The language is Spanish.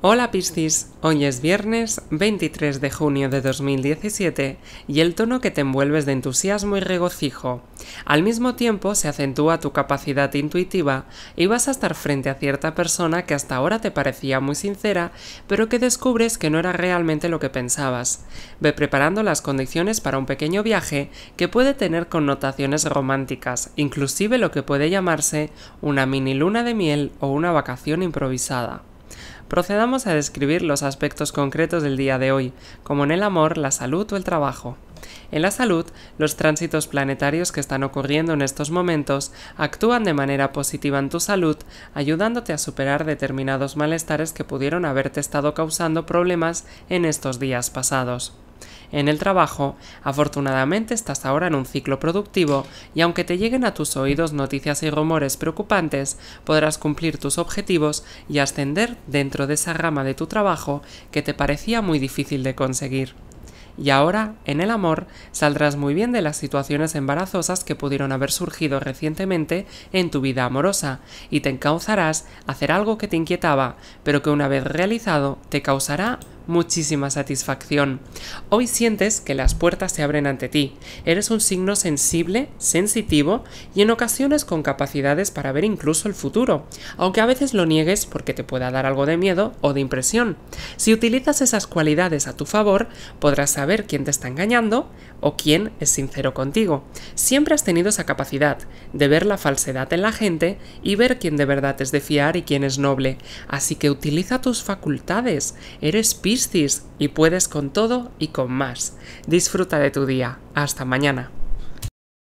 Hola Piscis, hoy es viernes 23 de junio de 2017 y el tono que te envuelves de entusiasmo y regocijo. Al mismo tiempo se acentúa tu capacidad intuitiva y vas a estar frente a cierta persona que hasta ahora te parecía muy sincera, pero que descubres que no era realmente lo que pensabas. Ve preparando las condiciones para un pequeño viaje que puede tener connotaciones románticas, inclusive lo que puede llamarse una mini luna de miel o una vacación improvisada. Procedamos a describir los aspectos concretos del día de hoy, como en el amor, la salud o el trabajo. En la salud, los tránsitos planetarios que están ocurriendo en estos momentos actúan de manera positiva en tu salud, ayudándote a superar determinados malestares que pudieron haberte estado causando problemas en estos días pasados. En el trabajo, afortunadamente estás ahora en un ciclo productivo y aunque te lleguen a tus oídos noticias y rumores preocupantes, podrás cumplir tus objetivos y ascender dentro de esa rama de tu trabajo que te parecía muy difícil de conseguir. Y ahora, en el amor, saldrás muy bien de las situaciones embarazosas que pudieron haber surgido recientemente en tu vida amorosa, y te encauzarás a hacer algo que te inquietaba, pero que una vez realizado te causará muchísima satisfacción. Hoy sientes que las puertas se abren ante ti. Eres un signo sensible, sensitivo y en ocasiones con capacidades para ver incluso el futuro, aunque a veces lo niegues porque te pueda dar algo de miedo o de impresión. Si utilizas esas cualidades a tu favor, podrás saber quién te está engañando o quién es sincero contigo. Siempre has tenido esa capacidad de ver la falsedad en la gente y ver quién de verdad es de fiar y quién es noble. Así que utiliza tus facultades. Eres y puedes con todo y con más. Disfruta de tu día. Hasta mañana.